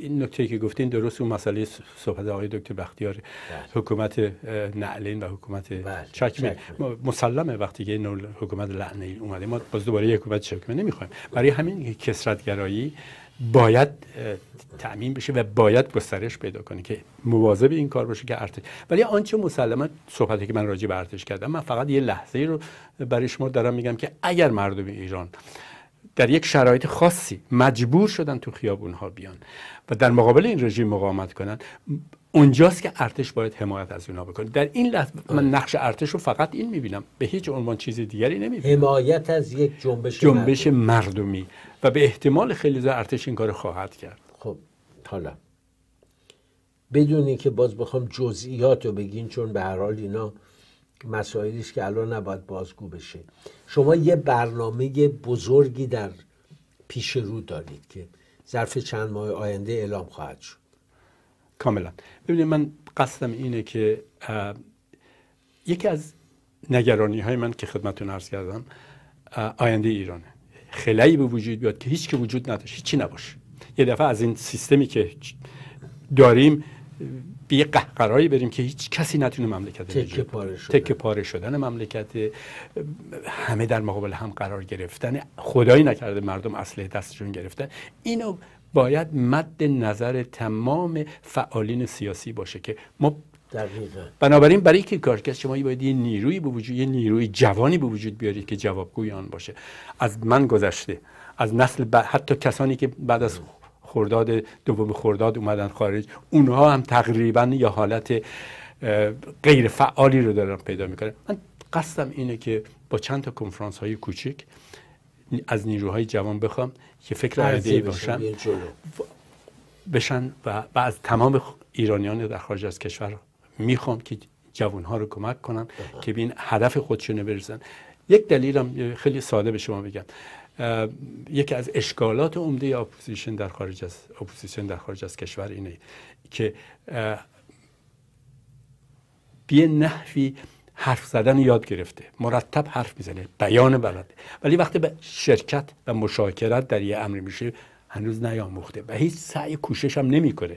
این نکته که گفتین درست اون مسئله صحبت آقای دکتر بختیار بله. حکومت نعلین و حکومت بله، چکمه مسلمه وقتی که این حکومت لعنه اومده ما باز دوباره یک حکومت چکمه نمیخوایم برای همین کسرتگرایی باید تعمین بشه و باید گسترش پیدا کنه که مواظب این کار باشه که ارتش ولی آنچه مسلما صحبتی که من راجع به ارتش کردم من فقط یه لحظه ای رو برای شما دارم میگم که اگر مردم ایران در یک شرایط خاصی مجبور شدن تو ها بیان و در مقابل این رژیم مقاومت کنن اونجاست که ارتش باید حمایت از اونا بکنه در این لحظه من آره. نقش ارتش رو فقط این میبینم به هیچ عنوان چیز دیگری نمیبینم حمایت از یک جنبش, جنبش مردمی و به احتمال خیلی زیاد ارتش این کار خواهد کرد خب حالا بدونی که باز بخوام جزئیات رو بگین چون به هر حال اینا مسائلیش که الان نباید بازگو بشه شما یه برنامه بزرگی در پیش رو دارید که ظرف چند ماه آینده اعلام خواهد شد کاملا ببینید من قصدم اینه که یکی از نگرانی های من که خدمتون عرض کردم آینده ایرانه خلایی به وجود بیاد که هیچ که وجود نداشت هیچی نباشه یه دفعه از این سیستمی که داریم به یه قهقرایی بریم که هیچ کسی نتونه مملکت تکه پاره, شدن. تک پاره شدن مملکت همه در مقابل هم قرار گرفتن خدایی نکرده مردم اصله دستشون گرفتن اینو باید مد نظر تمام فعالین سیاسی باشه که ما بنابراین برای که کار شما باید یه نیروی به وجود یه نیروی جوانی به وجود بیارید که جوابگوی آن باشه از من گذشته از نسل حتی کسانی که بعد از خرداد دوم خورداد اومدن خارج اونها هم تقریبا یا حالت غیر فعالی رو دارن پیدا میکنن من قصدم اینه که با چند تا کنفرانس های کوچیک از نیروهای جوان بخوام که فکر عرضه باشن بشن و, و از تمام ایرانیان در خارج از کشور میخوام که جوانها رو کمک کنن بله. که به این هدف خودشونه برسن یک دلیلم خیلی ساده به شما بگم یکی از اشکالات عمده اپوزیشن در خارج از اپوزیشن در خارج از کشور اینه که به نحوی حرف زدن یاد گرفته مرتب حرف میزنه بیان بلده ولی وقتی به شرکت و مشاکرت در یه امری میشه هنوز نیاموخته و هیچ سعی کوشش هم نمیکنه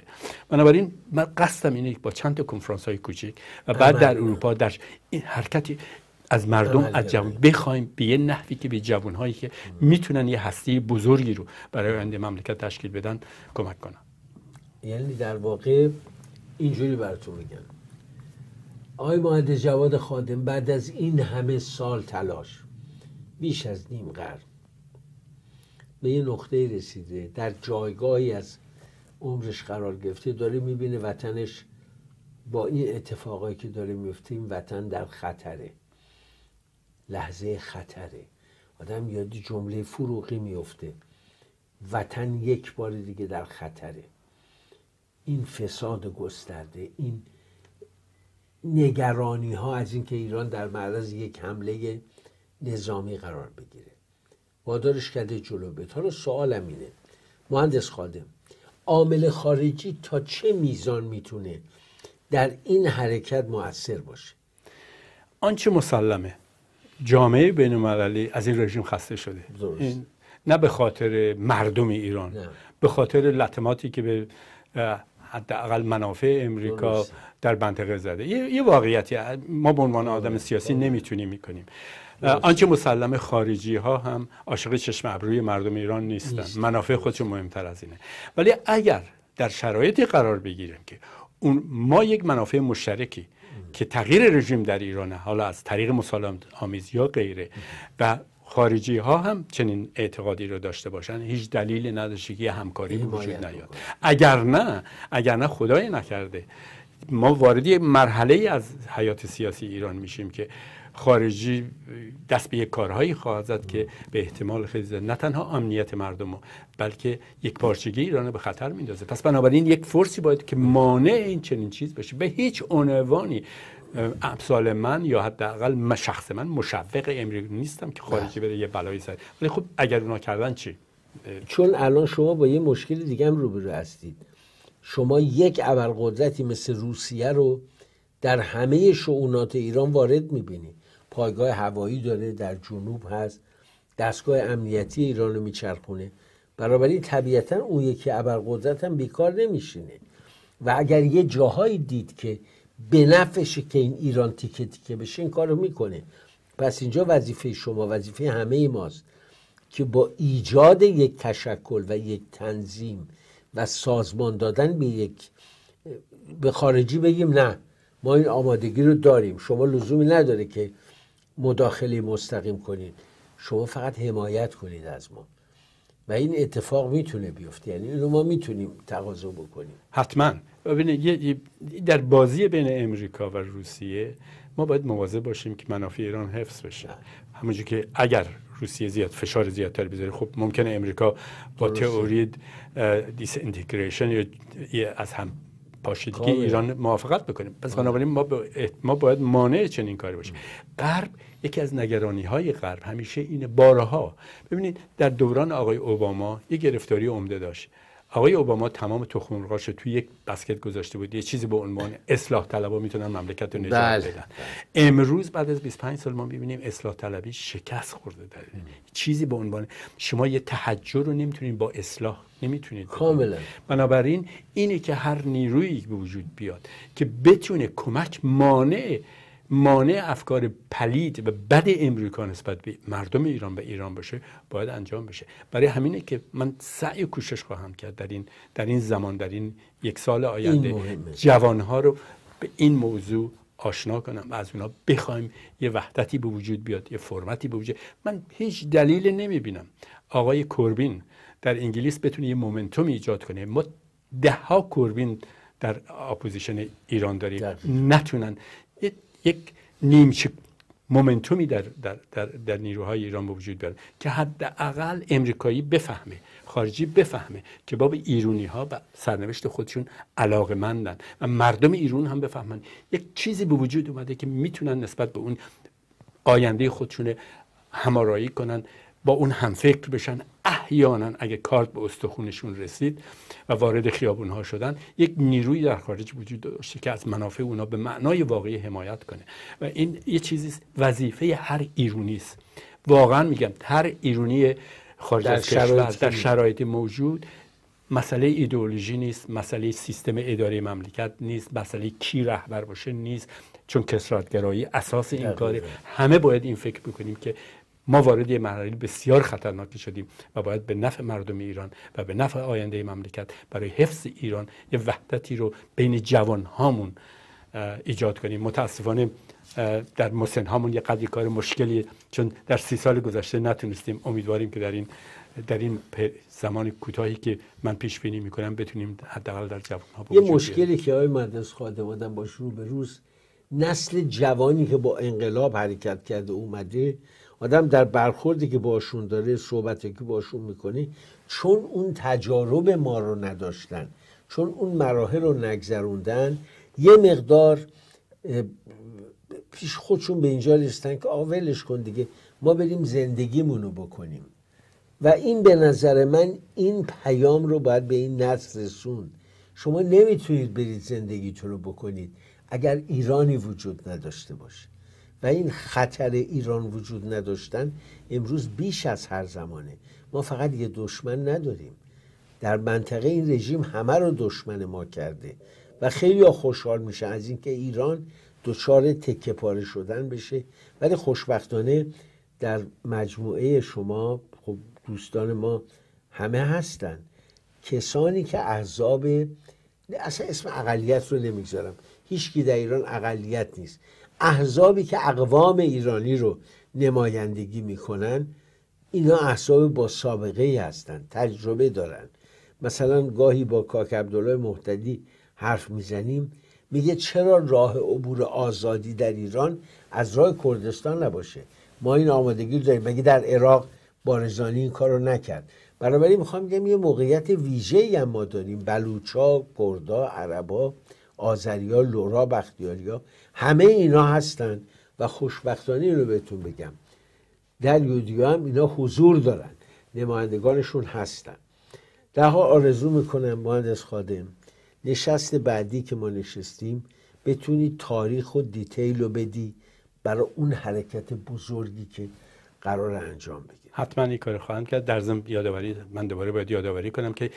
بنابراین من قصدم اینه با چند تا کنفرانس های کوچک و بعد در بله. اروپا در این حرکتی از مردم بله، از بله. جوان بخوایم به یه نحوی که به جوانهایی هایی که میتونن یه هستی بزرگی رو برای آینده مملکت تشکیل بدن کمک کنن یعنی در واقع اینجوری براتون میگم آقای معد جواد خادم بعد از این همه سال تلاش بیش از نیم قرن به یه نقطه رسیده در جایگاهی از عمرش قرار گرفته داره میبینه وطنش با این اتفاقایی که داره میفته این وطن در خطره لحظه خطره آدم یاد جمله فروغی میفته وطن یک بار دیگه در خطره این فساد گسترده این نگرانی ها از اینکه ایران در معرض یک حمله نظامی قرار بگیره وادارش کرده جلو تا حالا سوالم اینه مهندس خادم عامل خارجی تا چه میزان میتونه در این حرکت موثر باشه آنچه مسلمه جامعه بین المللی از این رژیم خسته شده نه به خاطر مردم ایران به خاطر لطماتی که به حداقل منافع امریکا در منطقه زده یه, واقعیتی ما به عنوان آره، آدم سیاسی آره. نمیتونیم میکنیم آنچه مسلم خارجی ها هم عاشق چشم ابروی مردم ایران نیستن منافع خودشون مهمتر از اینه ولی اگر در شرایطی قرار بگیریم که اون ما یک منافع مشترکی که تغییر رژیم در ایرانه حالا از طریق مسالم آمیز یا غیره و خارجی ها هم چنین اعتقادی رو داشته باشن هیچ دلیل نداشته که همکاری وجود نیاد اگر نه اگر نه خدای نکرده ما واردی مرحله از حیات سیاسی ایران میشیم که خارجی دست به یک کارهایی خواهد زد که به احتمال خیلی زیاد نه تنها امنیت مردم بلکه یک پارچگی ایران رو به خطر میندازه پس بنابراین یک فرسی باید که مانع این چنین چیز بشه به هیچ عنوانی امثال من یا حداقل شخص من مشوق امریکا نیستم که خارجی بله. بره یه بلایی سر ولی خب اگر اونا کردن چی چون الان شما با یه مشکل دیگه هم روبرو هستید شما یک ابرقدرتی مثل روسیه رو در همه شعونات ایران وارد میبینید پایگاه هوایی داره در جنوب هست دستگاه امنیتی ایران رو میچرخونه برابری طبیعتا اون یکی ابرقدرت هم بیکار نمیشینه و اگر یه جاهایی دید که به نفشه که این ایران تیکه تیکه بشه این کار رو میکنه پس اینجا وظیفه شما وظیفه همه ماست که با ایجاد یک تشکل و یک تنظیم و سازمان دادن به یک به خارجی بگیم نه ما این آمادگی رو داریم شما لزومی نداره که مداخله مستقیم کنید شما فقط حمایت کنید از ما و این اتفاق میتونه بیفته یعنی اینو ما میتونیم تقاضا بکنیم حتما در بازی بین امریکا و روسیه ما باید مواظب باشیم که منافع ایران حفظ بشه همونجور که اگر روسیه زیاد فشار زیادتر بذاره خب ممکنه امریکا با تئوری دیس انتگریشن یا از هم پاشیدگی ایران موافقت بکنیم پس آره. بنابراین ما, باید مانع چنین کاری باشیم غرب یکی از نگرانی های غرب همیشه اینه بارها ببینید در دوران آقای اوباما یه گرفتاری عمده داشت آقای اوباما تمام تخم مرغاش رو توی یک بسکت گذاشته بود یه چیزی به عنوان اصلاح طلبا میتونن مملکت رو نجات بله، بدن بله. امروز بعد از 25 سال ما میبینیم اصلاح طلبی شکست خورده در چیزی به عنوان شما یه تحجر رو نمیتونید با اصلاح نمیتونید کاملا بنابراین اینه که هر نیرویی به وجود بیاد که بتونه کمک مانع مانع افکار پلید و بد امریکا نسبت به مردم ایران و ایران باشه باید انجام بشه برای همینه که من سعی و کوشش خواهم کرد در این در این زمان در این یک سال آینده جوانها رو به این موضوع آشنا کنم و از اونا بخوایم یه وحدتی به وجود بیاد یه فرمتی به وجود من هیچ دلیل نمیبینم آقای کوربین در انگلیس بتونه یه مومنتوم ایجاد کنه ما ده ها کوربین در اپوزیشن ایران داریم نتونن یک نیمچه مومنتومی در, در, در, در نیروهای ایران به وجود بیاره که حداقل امریکایی بفهمه خارجی بفهمه که باب ایرونی ها و سرنوشت خودشون علاقه مندن و مردم ایرون هم بفهمن یک چیزی به وجود اومده که میتونن نسبت به اون آینده خودشون همارایی کنن با اون همفکر بشن احیانا اگه کارت به استخونشون رسید و وارد خیابون شدن یک نیروی در خارج وجود داشته که از منافع اونا به معنای واقعی حمایت کنه و این یه چیزی وظیفه هر ایرونی است واقعا میگم هر ایرونی خارج از کشور در شرایط موجود مسئله ایدئولوژی نیست مسئله سیستم اداره مملکت نیست مسئله کی رهبر باشه نیست چون کسراتگرایی اساس این کار کاره همه باید این فکر بکنیم که ما وارد یه مرحله بسیار خطرناکی شدیم و باید به نفع مردم ایران و به نفع آینده مملکت برای حفظ ایران یه وحدتی رو بین جوان هامون ایجاد کنیم متاسفانه در مسن هامون یه قدری کار مشکلی چون در سی سال گذشته نتونستیم امیدواریم که در این در این زمان کوتاهی که من پیش بینی میکنم بتونیم حداقل در جوان ها یه مشکلی که آقای مهندس خادم آدم با شروع به روز نسل جوانی که با انقلاب حرکت کرده اومده آدم در برخوردی که باشون داره صحبتی که باشون میکنی چون اون تجارب ما رو نداشتن چون اون مراحل رو نگذروندن یه مقدار پیش خودشون به اینجا رسیدن که آولش کن دیگه ما بریم زندگیمونو بکنیم و این به نظر من این پیام رو باید به این نسل رسون شما نمیتونید برید زندگیتون رو بکنید اگر ایرانی وجود نداشته باشه و این خطر ایران وجود نداشتن امروز بیش از هر زمانه ما فقط یه دشمن نداریم در منطقه این رژیم همه رو دشمن ما کرده و خیلی خوشحال میشه از اینکه ایران دچار تکه پاره شدن بشه ولی خوشبختانه در مجموعه شما خب دوستان ما همه هستن کسانی که احزاب اصلا اسم اقلیت رو نمیگذارم هیچکی در ایران اقلیت نیست احزابی که اقوام ایرانی رو نمایندگی میکنن اینا احزاب با سابقه ای هستن تجربه دارن مثلا گاهی با کاک عبدالله محتدی حرف میزنیم میگه چرا راه عبور آزادی در ایران از راه کردستان نباشه ما این آمادگی رو داریم مگه در عراق بارزانی این کار رو نکرد بنابراین میخوام بگم یه موقعیت ویژه هم ما داریم بلوچا کردا عربا آذریا لورا بختیاریا همه اینا هستن و خوشبختانه رو بهتون بگم در یودیا هم اینا حضور دارن نمایندگانشون هستن در حال آرزو میکنم از خادم نشست بعدی که ما نشستیم بتونی تاریخ و دیتیل رو بدی برای اون حرکت بزرگی که قرار انجام بگیره حتما این کار خواهم کرد در ضمن یادآوری من دوباره باید یادآوری کنم که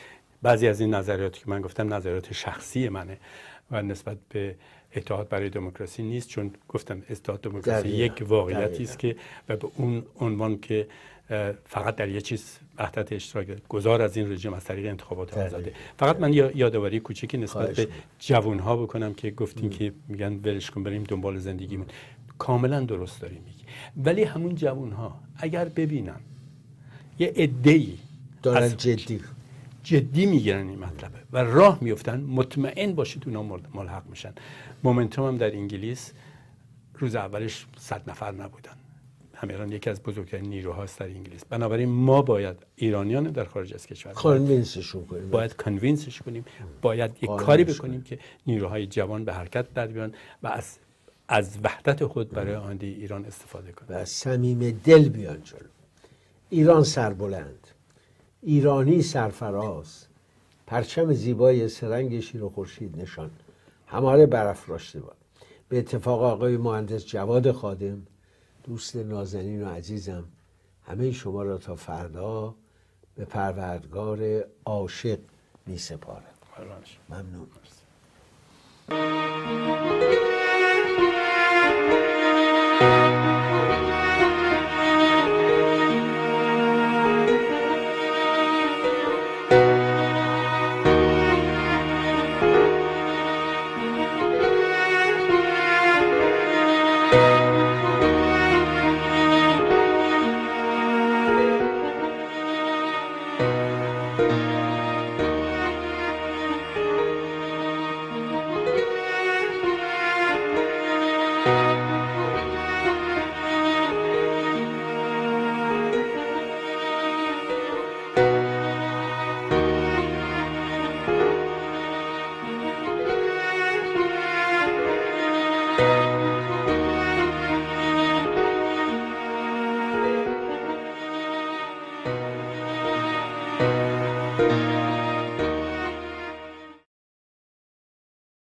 بعضی از این نظریاتی که من گفتم نظریات شخصی منه و نسبت به اتحاد برای دموکراسی نیست چون گفتم اتحاد دموکراسی یک واقعیتی است که و به اون عنوان که فقط در یه چیز وحدت اشتراک گذار از این رژیم از طریق انتخابات آزاده فقط من یادآوری کوچکی نسبت به جوان ها بکنم که گفتین که میگن ولش کن بریم دنبال زندگیمون کاملا درست داری میگی ولی همون جوان ها اگر ببینن یه ادعی دارن جدی جدی میگیرن این مطلبه و راه میفتن مطمئن باشید اونا ملحق میشن مومنتوم هم در انگلیس روز اولش صد نفر نبودن همیران یکی از بزرگترین نیروهاست در انگلیس بنابراین ما باید ایرانیان در خارج از کشور کنیم باید کنوینسش کنیم باید یک کاری بکنیم که نیروهای جوان به حرکت در بیان و از از وحدت خود برای آینده ایران استفاده کنیم و از دل بیان جلو ایران سربلند ایرانی سرفراز پرچم زیبای سرنگ شیر و خورشید نشان هماره برافراشته بود به اتفاق آقای مهندس جواد خادم دوست نازنین و عزیزم همه شما را تا فردا به پروردگار عاشق می سپارم ممنون